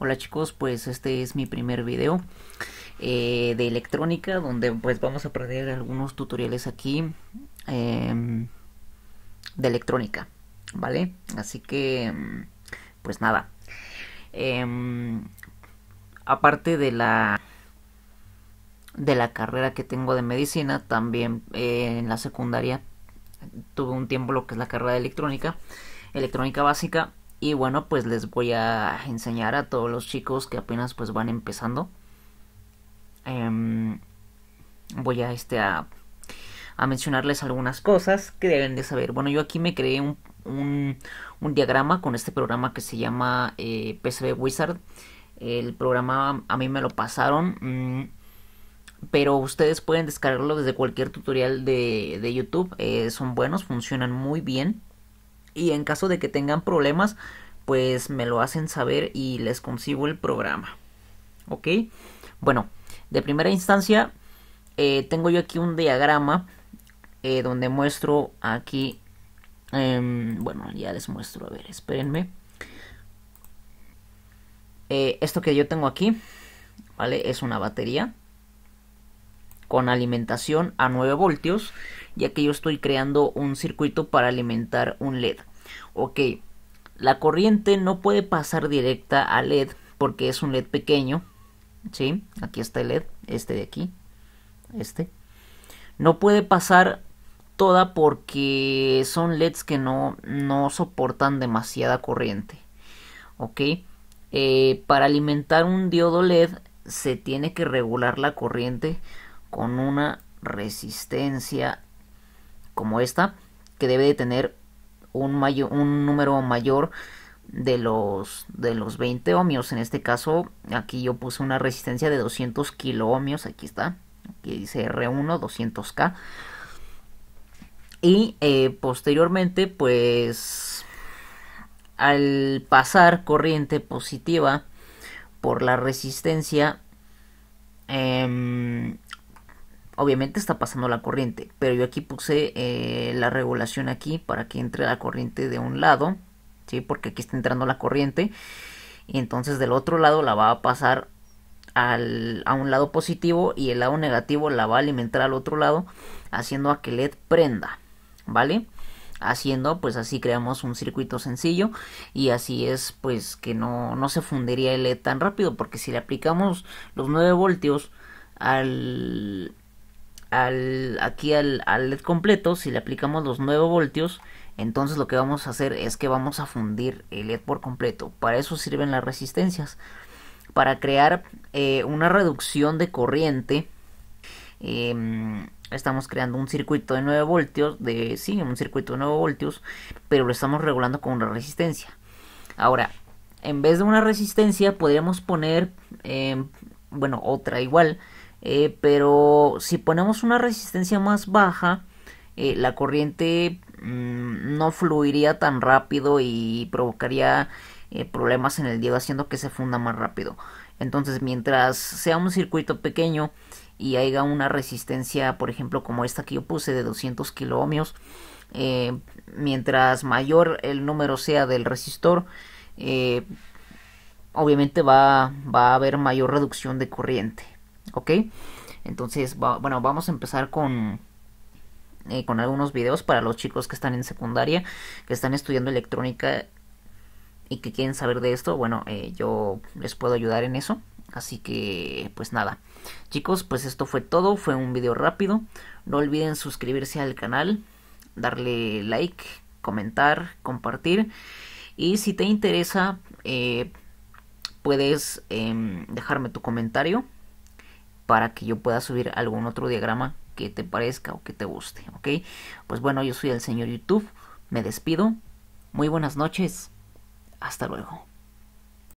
Hola chicos, pues este es mi primer video eh, de electrónica donde pues vamos a aprender algunos tutoriales aquí em, de electrónica, ¿vale? Así que em, pues nada, em, aparte de la de la carrera que tengo de medicina, también eh, en la secundaria tuve un tiempo lo que es la carrera de electrónica, electrónica básica y bueno, pues les voy a enseñar a todos los chicos que apenas pues van empezando. Em, voy a este a, mencionarles algunas cosas que deben de saber. Bueno, yo aquí me creé un, diagrama con este programa que se llama eh, PCB Wizard. El programa a mí me lo pasaron. Mm, pero ustedes pueden descargarlo desde cualquier tutorial de, YouTube. Eh, son buenos, funcionan muy bien. Y en caso de que tengan problemas, pues me lo hacen saber y les consigo el programa. ¿Ok? Bueno, de primera instancia, eh, tengo yo aquí un diagrama eh, donde muestro aquí... Em, bueno, ya les muestro, a ver, espérenme. Eh, esto que yo tengo aquí, ¿vale? Es una batería con alimentación a 9 voltios, ya que yo estoy creando un circuito para alimentar un LED. Ok, la corriente no puede pasar directa al LED porque es un LED pequeño. ¿Sí? Aquí está el LED, este de aquí, este. No puede pasar toda porque son LEDs que no, no soportan demasiada corriente. ¿Ok? Eh, para alimentar un diodo LED se tiene que regular la corriente con una resistencia como esta que debe de tener un, un número mayor de los, de los 20 ohmios. En este caso, aquí yo puse una resistencia de 200 kilo ohmios. Aquí está. Aquí dice R1 200K. Y eh, posteriormente, pues al pasar corriente positiva por la resistencia, em, obviamente está pasando la corriente, pero yo aquí puse eh, la regulación aquí para que entre la corriente de un lado, ¿sí? Porque aquí está entrando la corriente y entonces del otro lado la va a pasar a un lado positivo y el lado negativo la va a alimentar al otro lado haciendo a que LED prenda, ¿vale? Haciendo, pues así creamos un circuito sencillo y así es pues que no, no se fundiría el LED tan rápido porque si le aplicamos los 9 voltios al aquí al, LED completo, si le aplicamos los 9 voltios, entonces lo que vamos a hacer es que vamos a fundir el LED por completo. Para eso sirven las resistencias, para crear eh, una reducción de corriente. Em, estamos creando un circuito de 9 voltios, de sí, un circuito de 9 voltios, pero lo estamos regulando con una resistencia. Ahora, en vez de una resistencia podríamos poner, em, bueno, otra igual, eh, pero si ponemos una resistencia más baja, eh, la corriente mm, no fluiría tan rápido y provocaría eh, problemas en el diodo haciendo que se funda más rápido. Entonces, mientras sea un circuito pequeño y haya una resistencia, por ejemplo, como esta que yo puse de 200 kilo mientras mayor el número sea del resistor, obviamente va a haber mayor reducción de corriente. ¿ok? Entonces, bueno, vamos a empezar con, eh, con algunos videos para los chicos que están en secundaria, que están estudiando electrónica y que quieren saber de esto. Bueno, eh, yo les puedo ayudar en eso. Así que, pues nada. Chicos, pues esto fue todo. Fue un video rápido. No olviden suscribirse al canal, darle like, comentar, compartir. Y si te interesa, eh, puedes em, dejarme tu comentario para que yo pueda subir algún otro diagrama que te parezca o que te guste, ¿ok? Pues bueno, yo soy el señor YouTube, me despido, muy buenas noches, hasta luego.